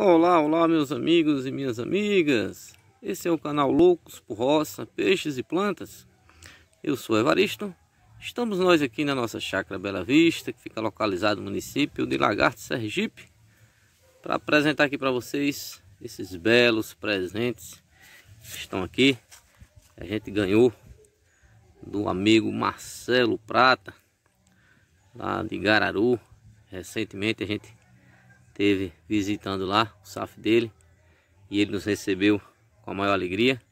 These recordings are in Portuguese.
Olá, olá meus amigos e minhas amigas. Esse é o canal Loucos por Roça, Peixes e Plantas. Eu sou Evaristo. Estamos nós aqui na nossa chácara Bela Vista, que fica localizado no município de Lagarto, Sergipe, para apresentar aqui para vocês esses belos presentes que estão aqui. A gente ganhou do amigo Marcelo Prata, lá de Gararu. Recentemente a gente teve visitando lá o SAF dele e ele nos recebeu com a maior alegria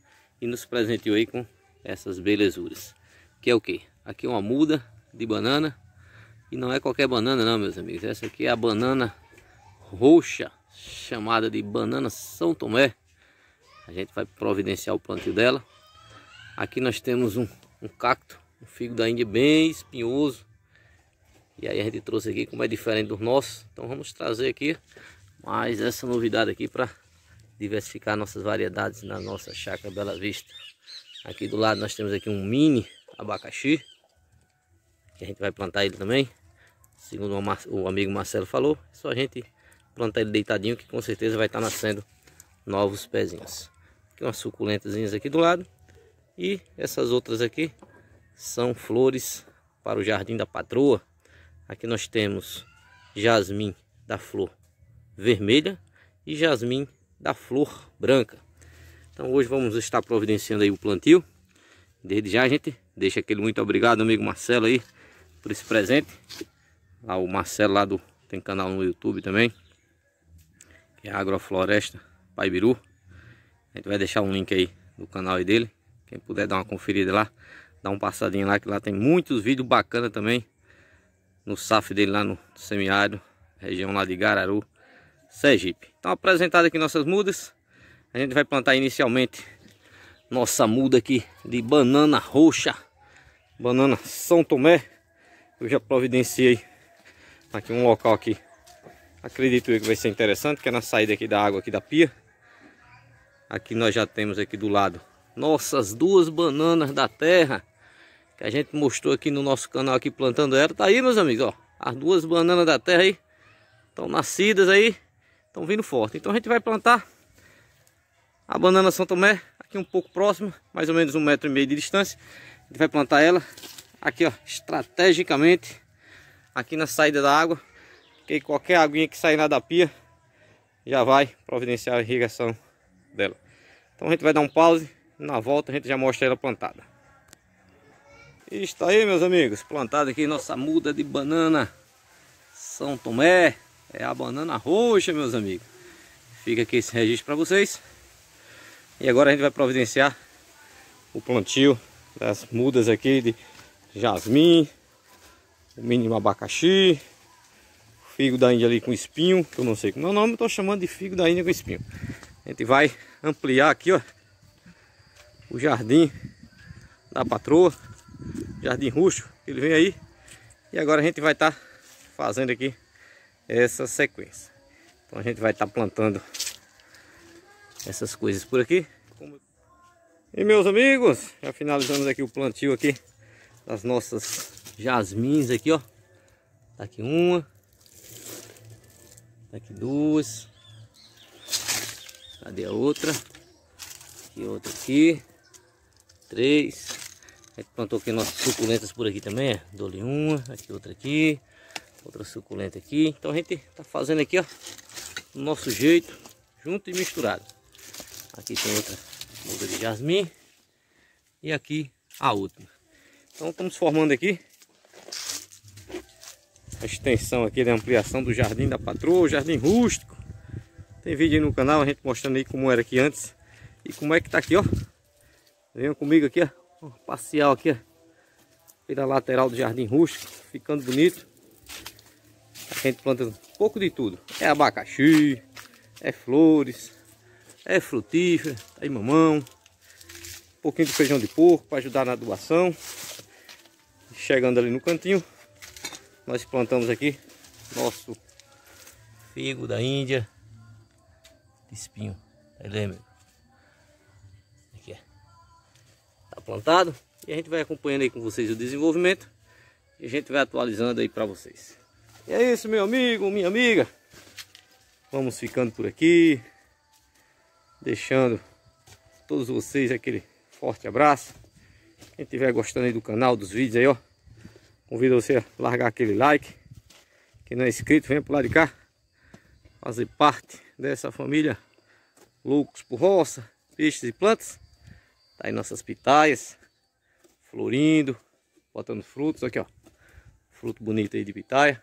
e nos presenteou aí com essas belezuras. Que é o que? Aqui é uma muda de banana e não é qualquer banana não, meus amigos. Essa aqui é a banana roxa, chamada de banana São Tomé. A gente vai providenciar o plantio dela. Aqui nós temos um, um cacto, um figo da Índia bem espinhoso, e aí a gente trouxe aqui, como é diferente dos nossos, então vamos trazer aqui mais essa novidade aqui para diversificar nossas variedades na nossa chácara Bela Vista. Aqui do lado nós temos aqui um mini abacaxi, que a gente vai plantar ele também. Segundo o amigo Marcelo falou, é só a gente plantar ele deitadinho que com certeza vai estar nascendo novos pezinhos. Aqui umas suculentazinhas aqui do lado. E essas outras aqui são flores para o jardim da patroa. Aqui nós temos jasmim da flor vermelha e jasmim da flor branca. Então hoje vamos estar providenciando aí o plantio. Desde já a gente deixa aquele muito obrigado amigo Marcelo aí por esse presente. Lá o Marcelo lá do tem canal no YouTube também, que é Agrofloresta Paibiru. A gente vai deixar um link aí do canal aí dele. Quem puder dar uma conferida lá, dá um passadinho lá que lá tem muitos vídeos bacana também no SAF dele lá no semiárido, região lá de Gararu, Sergipe. Então apresentado aqui nossas mudas, a gente vai plantar inicialmente nossa muda aqui de banana roxa, banana São Tomé. Eu já providenciei aqui um local aqui, acredito eu que vai ser interessante, que é na saída aqui da água aqui da pia. Aqui nós já temos aqui do lado nossas duas bananas da terra que a gente mostrou aqui no nosso canal aqui plantando ela. Tá aí, meus amigos, ó. As duas bananas da terra aí estão nascidas aí, estão vindo forte. Então a gente vai plantar a banana São Tomé aqui um pouco próximo, mais ou menos um metro e meio de distância. A gente vai plantar ela aqui, ó, estrategicamente aqui na saída da água. Que qualquer aguinha que sair na da pia já vai providenciar a irrigação dela. Então a gente vai dar um pause, na volta a gente já mostra ela plantada. E está aí, meus amigos, plantado aqui nossa muda de banana São Tomé. É a banana roxa, meus amigos. Fica aqui esse registro para vocês. E agora a gente vai providenciar o plantio das mudas aqui de jasmim, o mínimo abacaxi, figo da Índia ali com espinho, que eu não sei como é o nome, estou chamando de figo da Índia com espinho. A gente vai ampliar aqui, ó, o jardim da patroa jardim rústico, ele vem aí. E agora a gente vai estar tá fazendo aqui essa sequência. Então a gente vai estar tá plantando essas coisas por aqui. E meus amigos, já finalizamos aqui o plantio aqui das nossas jasmins aqui, ó. Tá aqui uma. Tá aqui duas. Cadê a outra? Aqui outra aqui. Três. A gente plantou aqui nossas suculentas por aqui também, dou-lhe uma, aqui outra aqui, outra suculenta aqui. Então a gente tá fazendo aqui, ó, do nosso jeito, junto e misturado. Aqui tem outra muda de jasmim e aqui a última. Então estamos formando aqui a extensão aqui da né, ampliação do jardim da patroa, jardim rústico. Tem vídeo aí no canal a gente mostrando aí como era aqui antes e como é que tá aqui, ó. Venham comigo aqui, ó parcial aqui, pela lateral do jardim rústico, ficando bonito. A gente planta um pouco de tudo. É abacaxi, é flores, é frutífera, aí é mamão, um pouquinho de feijão de porco para ajudar na adubação. Chegando ali no cantinho, nós plantamos aqui nosso figo da Índia espinho. Ele é, meu. plantado. E a gente vai acompanhando aí com vocês o desenvolvimento. E a gente vai atualizando aí para vocês. E é isso, meu amigo, minha amiga. Vamos ficando por aqui. Deixando todos vocês aquele forte abraço. Quem estiver gostando aí do canal, dos vídeos aí, ó. Convido você a largar aquele like. Quem não é inscrito, vem pro lado de cá. Fazer parte dessa família Loucos por Roça, Peixes e Plantas. Tá aí nossas pitaias. Florindo. Botando frutos aqui, ó. Fruto bonito aí de pitaia.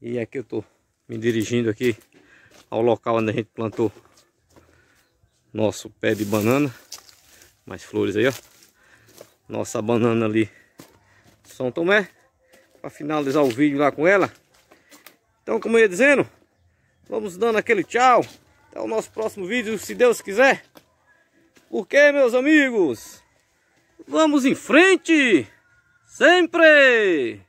E aqui eu tô me dirigindo aqui ao local onde a gente plantou nosso pé de banana. Mais flores aí, ó. Nossa banana ali São Tomé. Para finalizar o vídeo lá com ela. Então, como eu ia dizendo, vamos dando aquele tchau. Até o nosso próximo vídeo, se Deus quiser. Porque, meus amigos, vamos em frente sempre!